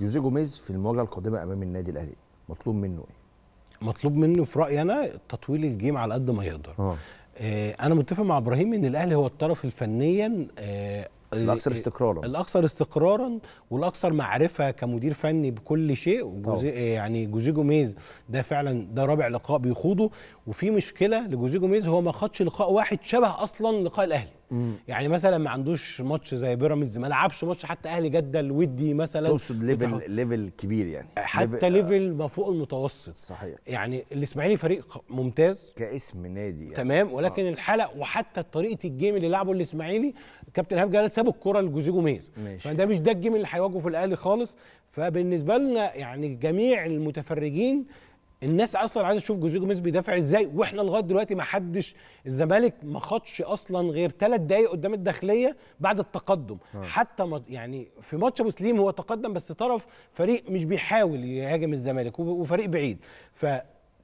جوزيه جوميز في المواجهه القادمه امام النادي الاهلي مطلوب منه ايه مطلوب منه في رايي انا تطويل الجيم على قد ما يقدر آه. آه، انا متفق مع ابراهيم ان الاهلي هو الطرف الفنيا آه،, آه الاكثر استقرارا الاكثر استقرارا والاكثر معرفه كمدير فني بكل شيء وجوزي آه. يعني جوزيه جوميز ده فعلا ده رابع لقاء بيخوضه وفي مشكله لجوزيه جوميز هو ما خدش لقاء واحد شبه اصلا لقاء الاهلي يعني مثلا ما عندوش ماتش زي بيراميدز ما لعبش ماتش حتى اهلي جده الودي مثلا تقصد ليفل ليفل كبير يعني حتى ليفل ما فوق المتوسط صحيح يعني الاسماعيلي فريق ممتاز كاسم نادي يعني. تمام ولكن آه. الحلق وحتى طريقه الجيم اللي لعبه الاسماعيلي كابتن ايهاب جلال ساب الكره لجوزيه جوميز فده مش ده الجيم اللي هيواجهه في الاهلي خالص فبالنسبه لنا يعني جميع المتفرجين الناس اصلا عايزه تشوف جوزيه جوميز بيدافع ازاي واحنا لغايه دلوقتي ما حدش الزمالك ما خدش اصلا غير ثلاث دقائق قدام الداخليه بعد التقدم آه. حتى ما يعني في ماتش ابو سليم هو تقدم بس طرف فريق مش بيحاول يهاجم الزمالك وفريق بعيد ف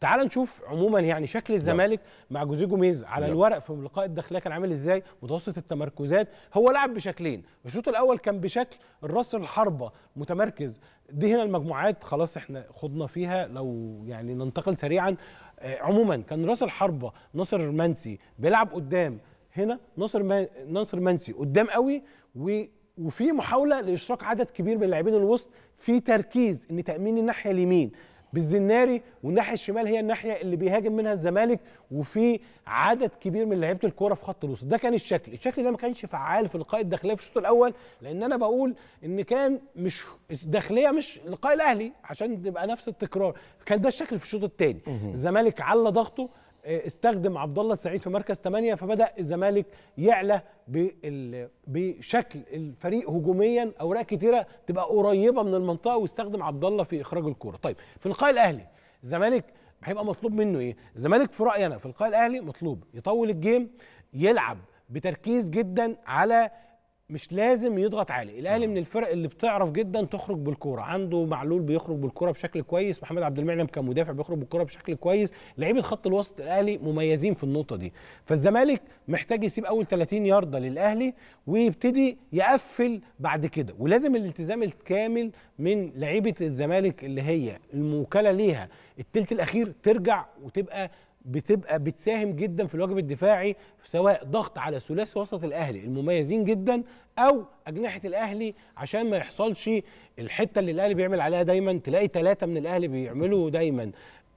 تعال نشوف عموما يعني شكل الزمالك مع جوزيه جوميز على الورق في لقاء الداخليه كان عامل ازاي متوسط التمركزات هو لعب بشكلين الشوط الاول كان بشكل الراس الحربه متمركز دي هنا المجموعات خلاص احنا خضنا فيها لو يعني ننتقل سريعا آه، عموما كان راس الحربه ناصر منسي بيلعب قدام هنا ناصر ما... ناصر منسي قدام قوي و... وفي محاوله لاشراك عدد كبير من اللاعبين الوسط في تركيز ان تامين الناحيه اليمين بالزناري والناحيه الشمال هي الناحيه اللي بيهاجم منها الزمالك وفي عدد كبير من لعيبه الكوره في خط الوسط ده كان الشكل الشكل ده ما كانش فعال في اللقاء الداخليه في الشوط الاول لان انا بقول ان كان مش الداخليه مش لقاء الاهلي عشان تبقى نفس التكرار كان ده الشكل في الشوط الثاني الزمالك على ضغطه استخدم عبد الله السعيد في مركز 8 فبدا الزمالك يعلى بشكل الفريق هجوميا اوراق كتيره تبقى قريبه من المنطقه واستخدم عبد الله في اخراج الكوره طيب في القاء الاهلي الزمالك هيبقى مطلوب منه ايه الزمالك في رايي انا في القاء الاهلي مطلوب يطول الجيم يلعب بتركيز جدا على مش لازم يضغط عالي الاهلي نعم. من الفرق اللي بتعرف جدا تخرج بالكوره عنده معلول بيخرج بالكوره بشكل كويس محمد عبد المنعم كمدافع بيخرج بالكوره بشكل كويس لعيبه خط الوسط الاهلي مميزين في النقطه دي فالزمالك محتاج يسيب اول 30 يارده للاهلي ويبتدي يقفل بعد كده ولازم الالتزام الكامل من لعيبه الزمالك اللي هي الموكله ليها التلت الاخير ترجع وتبقى بتبقى بتساهم جدا في الواجب الدفاعي سواء ضغط على ثلاثي وسط الاهلي المميزين جدا او اجنحه الاهلي عشان ما يحصلش الحته اللي الاهلي بيعمل عليها دايما تلاقي ثلاثه من الاهلي بيعملوا دايما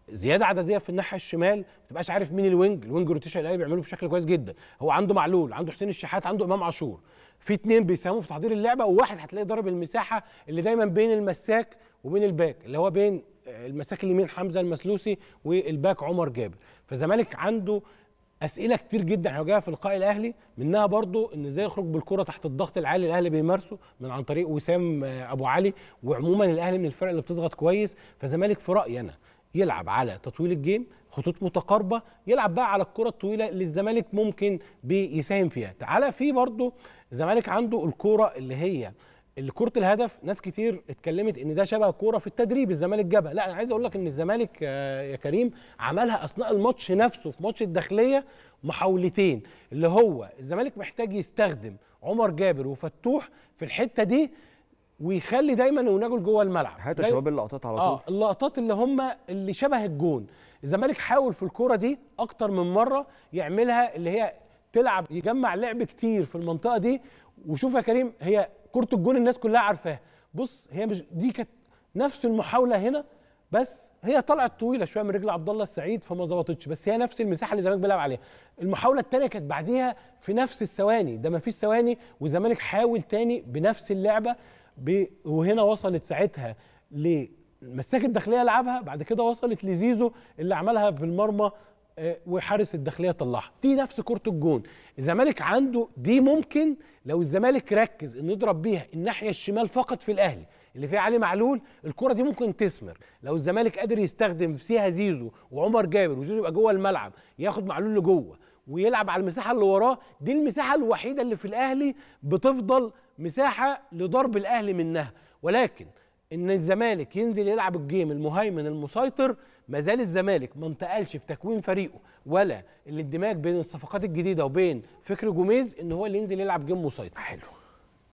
زياده عدديه في الناحيه الشمال ما تبقاش عارف مين الوينج الوينج روتيشن الاهلي بيعمله بشكل كويس جدا هو عنده معلول عنده حسين الشحات عنده امام عاشور في اثنين بيساهموا في تحضير اللعبه وواحد هتلاقيه ضارب المساحه اللي دايما بين المساك وبين الباك اللي هو بين آه، المساك اليمين حمزه المسلوسي والباك عمر جابر فالزمالك عنده اسئله كتير جدا هيواجهها في لقاء الاهلي منها برضو ان ازاي يخرج بالكره تحت الضغط العالي الاهلي بيمارسه من عن طريق وسام آه، ابو علي وعموما الاهلي من الفرق اللي بتضغط كويس فالزمالك في رايي انا يلعب على تطويل الجيم خطوط متقاربه يلعب بقى على الكره الطويله اللي الزمالك ممكن بيساهم فيها تعالى في برضو الزمالك عنده الكره اللي هي الكرة الهدف ناس كتير اتكلمت ان ده شبه كوره في التدريب الزمالك جابها لا انا عايز اقول لك ان الزمالك يا كريم عملها اثناء الماتش نفسه في ماتش الداخليه محاولتين اللي هو الزمالك محتاج يستخدم عمر جابر وفتوح في الحته دي ويخلي دايما وناجل جوه الملعب هات يا شباب اللقطات على طول اه اللقطات اللي هم اللي شبه الجون الزمالك حاول في الكوره دي اكتر من مره يعملها اللي هي تلعب يجمع لعب كتير في المنطقه دي وشوف يا كريم هي كره الجون الناس كلها عارفاها بص هي مش دي كانت نفس المحاوله هنا بس هي طلعت طويله شويه من رجل عبد الله السعيد فما ظبطتش بس هي نفس المساحه اللي الزمالك بيلعب عليها المحاوله الثانيه كانت بعديها في نفس الثواني ده ما فيش ثواني والزمالك حاول تاني بنفس اللعبه ب... وهنا وصلت ساعتها لمساك الداخليه لعبها بعد كده وصلت لزيزو اللي عملها بالمرمى آه، وحارس الداخليه طلعها دي نفس كره الجون الزمالك عنده دي ممكن لو الزمالك ركز انه يضرب بيها الناحيه الشمال فقط في الاهلي اللي فيها علي معلول الكره دي ممكن تثمر لو الزمالك قادر يستخدم فيها زيزو وعمر جابر وزيزو يبقى جوه الملعب ياخد معلول لجوه ويلعب على المساحه اللي وراه دي المساحه الوحيده اللي في الاهلي بتفضل مساحه لضرب الاهلي منها ولكن ان الزمالك ينزل يلعب الجيم المهيمن المسيطر ما زال الزمالك ما انتقلش في تكوين فريقه ولا الاندماج بين الصفقات الجديده وبين فكر جوميز ان هو اللي ينزل يلعب جيم مسيطر حلو